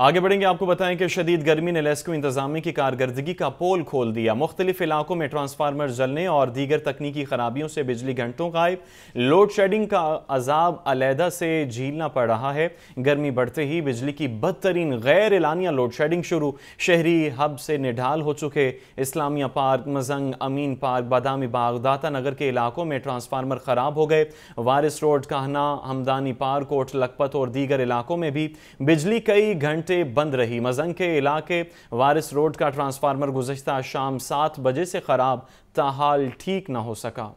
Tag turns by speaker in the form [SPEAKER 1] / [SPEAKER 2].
[SPEAKER 1] आगे बढ़ेंगे आपको बताएं कि शदीद गर्मी ने लेस्को इंतजामी की कारकर्दगी का पोल खोल दिया मुख्तलिफ इलाकों में ट्रांसफार्मर जलने और दीगर तकनीकी खराबियों से बिजली घंटों गायब लोड शेडिंग का अजाब अलीहदा से झीलना पड़ रहा है गर्मी बढ़ते ही बिजली की बदतरीन गैर एलानिया लोड शेडिंग शुरू शहरी हब से निढाल हो चुके इस्लामिया पार्क मजंग अमीन पार्क बादामी बाग दाता नगर के इलाकों में ट्रांसफार्मर खराब हो गए वारिस रोड कहना हमदानी पार्क कोट लखपत और दीगर इलाकों में भी बिजली कई घंटे घंटे बंद रही मजंग के इलाके वारिस रोड का ट्रांसफार्मर गुजशत शाम सात बजे से ख़राब ताहाल ठीक ना हो सका